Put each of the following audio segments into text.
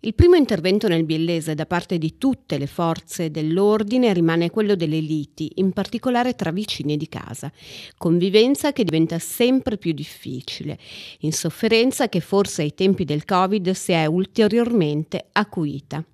Il primo intervento nel Biellese da parte di tutte le forze dell'ordine rimane quello delle liti, in particolare tra vicini di casa, convivenza che diventa sempre più difficile, insofferenza che forse ai tempi del Covid si è ulteriormente acuita.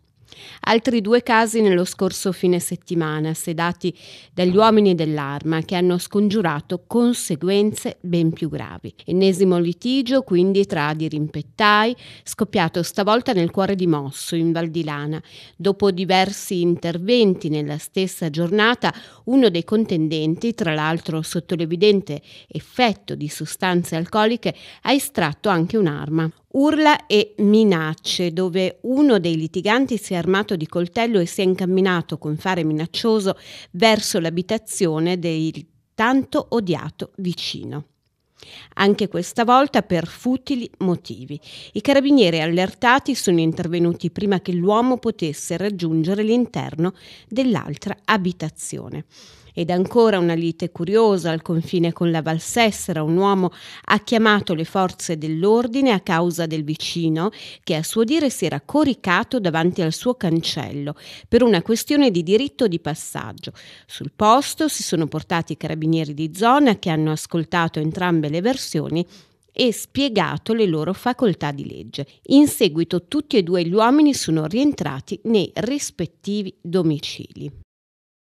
Altri due casi nello scorso fine settimana, sedati dagli uomini dell'arma, che hanno scongiurato conseguenze ben più gravi. Ennesimo litigio quindi tra dirimpettai, scoppiato stavolta nel cuore di Mosso, in Val di Lana. Dopo diversi interventi nella stessa giornata, uno dei contendenti, tra l'altro sotto l'evidente effetto di sostanze alcoliche, ha estratto anche un'arma urla e minacce, dove uno dei litiganti si è armato di coltello e si è incamminato con fare minaccioso verso l'abitazione del tanto odiato vicino. Anche questa volta per futili motivi. I carabinieri allertati sono intervenuti prima che l'uomo potesse raggiungere l'interno dell'altra abitazione. Ed ancora una lite curiosa al confine con la Valsessera. Un uomo ha chiamato le forze dell'ordine a causa del vicino che a suo dire si era coricato davanti al suo cancello per una questione di diritto di passaggio. Sul posto si sono portati i carabinieri di zona che hanno ascoltato entrambe le versioni e spiegato le loro facoltà di legge. In seguito tutti e due gli uomini sono rientrati nei rispettivi domicili.